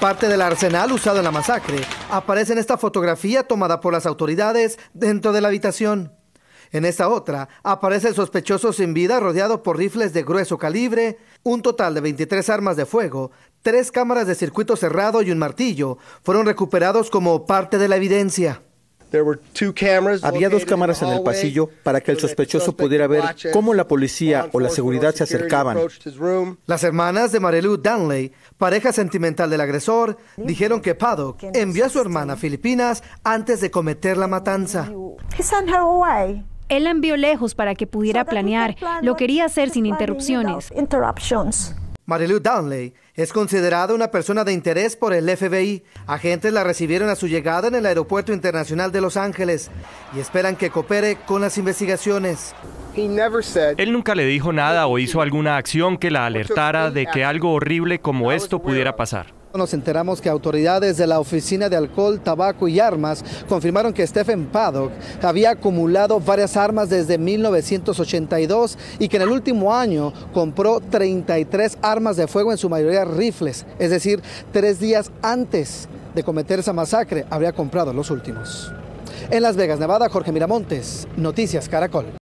Parte del arsenal usado en la masacre aparece en esta fotografía tomada por las autoridades dentro de la habitación. En esta otra aparece el sospechoso sin vida rodeado por rifles de grueso calibre, un total de 23 armas de fuego, tres cámaras de circuito cerrado y un martillo fueron recuperados como parte de la evidencia. Había dos cámaras en el pasillo para que el sospechoso pudiera ver cómo la policía o la seguridad se acercaban. Las hermanas de Marilu Danley, pareja sentimental del agresor, dijeron que Paddock envió a su hermana a Filipinas antes de cometer la matanza. Él la envió lejos para que pudiera planear. Lo quería hacer sin interrupciones. Marilu Downley es considerada una persona de interés por el FBI. Agentes la recibieron a su llegada en el Aeropuerto Internacional de Los Ángeles y esperan que coopere con las investigaciones. Él nunca le dijo nada o hizo alguna acción que la alertara de que algo horrible como esto pudiera pasar. Nos enteramos que autoridades de la Oficina de Alcohol, Tabaco y Armas confirmaron que Stephen Paddock había acumulado varias armas desde 1982 y que en el último año compró 33 armas de fuego, en su mayoría rifles, es decir, tres días antes de cometer esa masacre habría comprado los últimos. En Las Vegas, Nevada, Jorge Miramontes, Noticias Caracol.